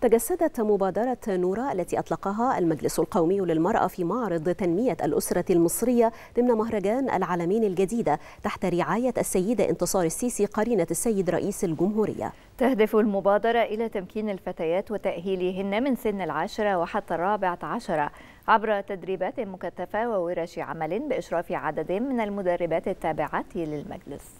تجسدت مبادرة نورا التي أطلقها المجلس القومي للمرأة في معرض تنمية الأسرة المصرية ضمن مهرجان العالمين الجديدة تحت رعاية السيدة انتصار السيسي قرينة السيد رئيس الجمهورية تهدف المبادرة إلى تمكين الفتيات وتأهيلهن من سن العاشرة وحتى الرابعة عشرة عبر تدريبات مكثفة وورش عمل بإشراف عدد من المدربات التابعة للمجلس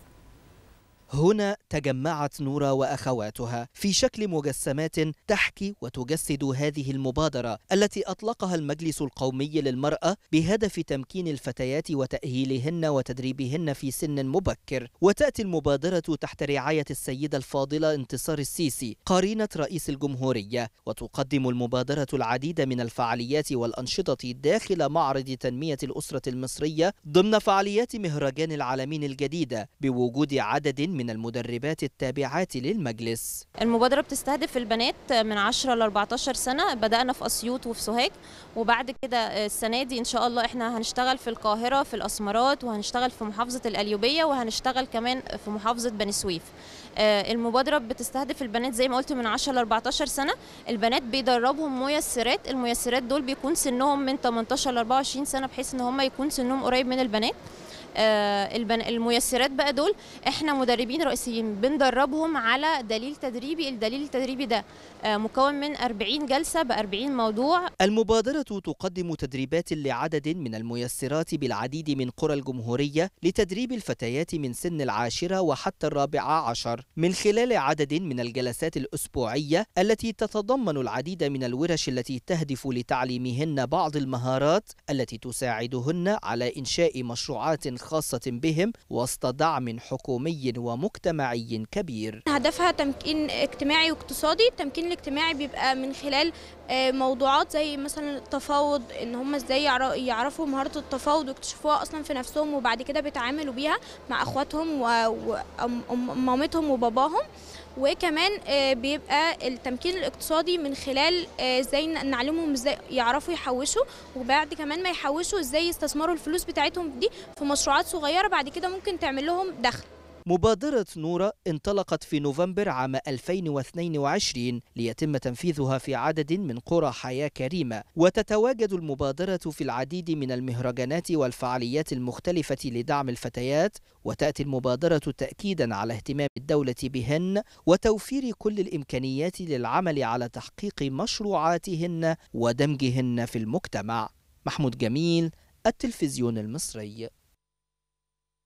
هنا تجمعت نورا واخواتها في شكل مجسمات تحكي وتجسد هذه المبادره التي اطلقها المجلس القومي للمراه بهدف تمكين الفتيات وتاهيلهن وتدريبهن في سن مبكر وتاتي المبادره تحت رعايه السيده الفاضله انتصار السيسي قرينه رئيس الجمهوريه وتقدم المبادره العديد من الفعاليات والانشطه داخل معرض تنميه الاسره المصريه ضمن فعاليات مهرجان العالمين الجديده بوجود عدد من المدربات التابعات للمجلس المبادرة بتستهدف البنات من 10 ل 14 سنة بدأنا في أسيوط وفي سوهاج وبعد كده السنة دي إن شاء الله إحنا هنشتغل في القاهرة في الأسمرات وهنشتغل في محافظة القليوبية وهنشتغل كمان في محافظة بني سويف آه، المبادرة بتستهدف البنات زي ما قلت من 10 ل 14 سنة البنات بيدربهم ميسرات الميسرات دول بيكون سنهم من 18 ل 24 سنة بحيث إن هم يكون سنهم قريب من البنات آه، الميسرات بقى دول احنا مدربين رئيسيين بندربهم على دليل تدريبي الدليل التدريبي ده آه، مكون من 40 جلسة ب 40 موضوع المبادرة تقدم تدريبات لعدد من الميسرات بالعديد من قرى الجمهورية لتدريب الفتيات من سن العاشرة وحتى الرابعة عشر من خلال عدد من الجلسات الأسبوعية التي تتضمن العديد من الورش التي تهدف لتعليمهن بعض المهارات التي تساعدهن على إنشاء مشروعات خاصة بهم وسط دعم حكومي ومجتمعي كبير هدفها تمكين اجتماعي واقتصادي التمكين الاجتماعي بيبقى من خلال آه، موضوعات زي مثلا التفاوض ان هم ازاي يعرفوا مهارة التفاوض ويكتشفوها اصلا في نفسهم وبعد كده بيتعاملوا بيها مع اخواتهم ومامتهم وباباهم وكمان آه، بيبقى التمكين الاقتصادي من خلال آه، ازاي نعلمهم ازاي يعرفوا يحوشوا وبعد كمان ما يحوشوا ازاي يستثمروا الفلوس بتاعتهم دي في مشروع مشروعات صغيرة بعد كده ممكن تعمل لهم دخل مبادرة نورة انطلقت في نوفمبر عام 2022 ليتم تنفيذها في عدد من قرى حياة كريمة وتتواجد المبادرة في العديد من المهرجانات والفعاليات المختلفة لدعم الفتيات وتأتي المبادرة تأكيدا على اهتمام الدولة بهن وتوفير كل الإمكانيات للعمل على تحقيق مشروعاتهن ودمجهن في المجتمع محمود جميل التلفزيون المصري